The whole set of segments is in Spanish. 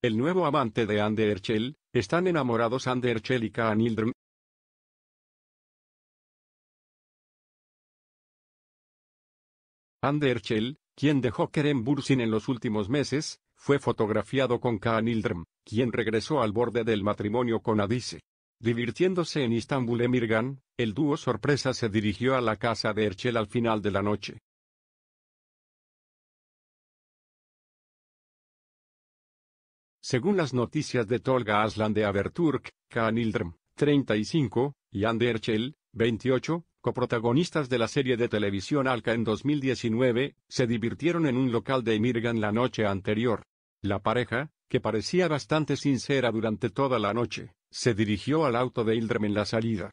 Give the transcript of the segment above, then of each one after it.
el nuevo amante de Anderchel, están enamorados Anderchel y Kaanildrm, Anderchel, quien dejó Kerem Bursin en los últimos meses, fue fotografiado con Kaanildrm, quien regresó al borde del matrimonio con Adice. Divirtiéndose en Istanbul Emirgan, el dúo sorpresa se dirigió a la casa de Erchel al final de la noche. Según las noticias de Tolga Aslan de Aberturk, Kaan Ildram, 35, y Anderchel, 28, coprotagonistas de la serie de televisión Alka en 2019, se divirtieron en un local de Emirgan la noche anterior. La pareja, que parecía bastante sincera durante toda la noche, se dirigió al auto de Ildrem en la salida.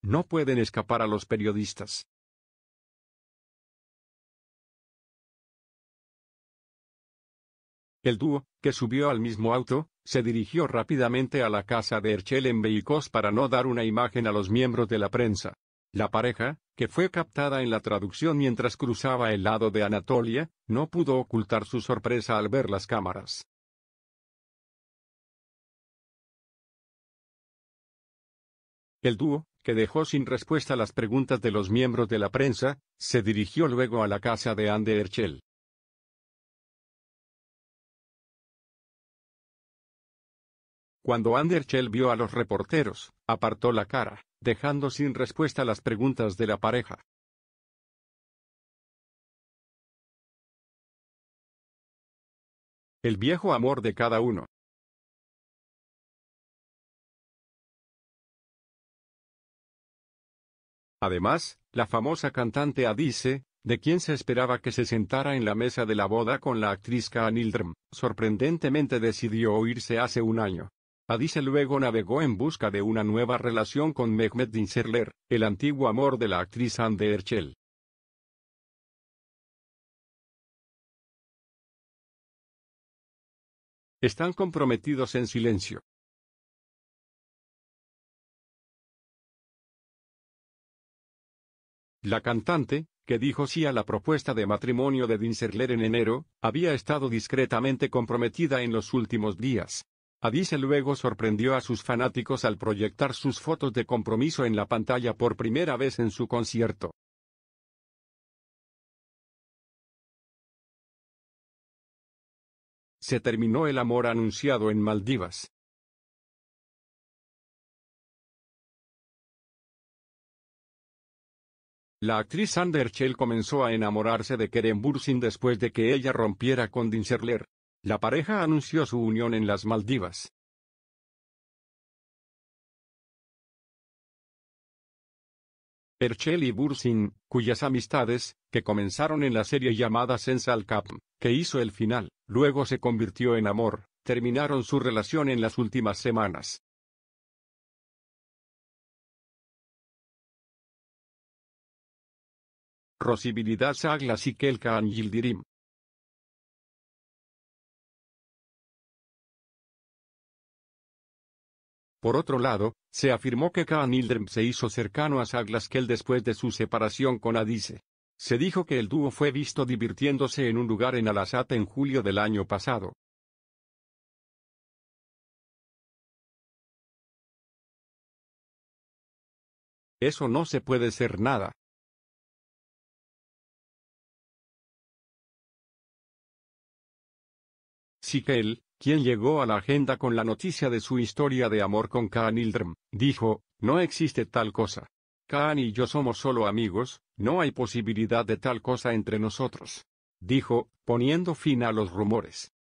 No pueden escapar a los periodistas. El dúo, que subió al mismo auto, se dirigió rápidamente a la casa de Herschel en vehículos para no dar una imagen a los miembros de la prensa. La pareja, que fue captada en la traducción mientras cruzaba el lado de Anatolia, no pudo ocultar su sorpresa al ver las cámaras. El dúo, que dejó sin respuesta las preguntas de los miembros de la prensa, se dirigió luego a la casa de Anne de Herschel. Cuando Anderchel vio a los reporteros, apartó la cara, dejando sin respuesta las preguntas de la pareja. El viejo amor de cada uno. Además, la famosa cantante Adice, de quien se esperaba que se sentara en la mesa de la boda con la actriz Ka sorprendentemente decidió oírse hace un año. Adice luego navegó en busca de una nueva relación con Mehmet Dinserler, el antiguo amor de la actriz Anne Herschel. Están comprometidos en silencio. La cantante, que dijo sí a la propuesta de matrimonio de Dinserler en enero, había estado discretamente comprometida en los últimos días. Adise luego sorprendió a sus fanáticos al proyectar sus fotos de compromiso en la pantalla por primera vez en su concierto. Se terminó el amor anunciado en Maldivas. La actriz Sander comenzó a enamorarse de Kerem Bursin después de que ella rompiera con Dinserler. La pareja anunció su unión en las Maldivas. Herschel y Bursin, cuyas amistades, que comenzaron en la serie llamada Sensal Cap, que hizo el final, luego se convirtió en amor, terminaron su relación en las últimas semanas. Rosibilidad Saglas y Angildirim Por otro lado, se afirmó que Kaan se hizo cercano a Kell después de su separación con Adise. Se dijo que el dúo fue visto divirtiéndose en un lugar en Alasat en julio del año pasado. Eso no se puede ser nada. Sikel, quien llegó a la agenda con la noticia de su historia de amor con Kaan Ildrum dijo, no existe tal cosa. Kaan y yo somos solo amigos, no hay posibilidad de tal cosa entre nosotros. Dijo, poniendo fin a los rumores.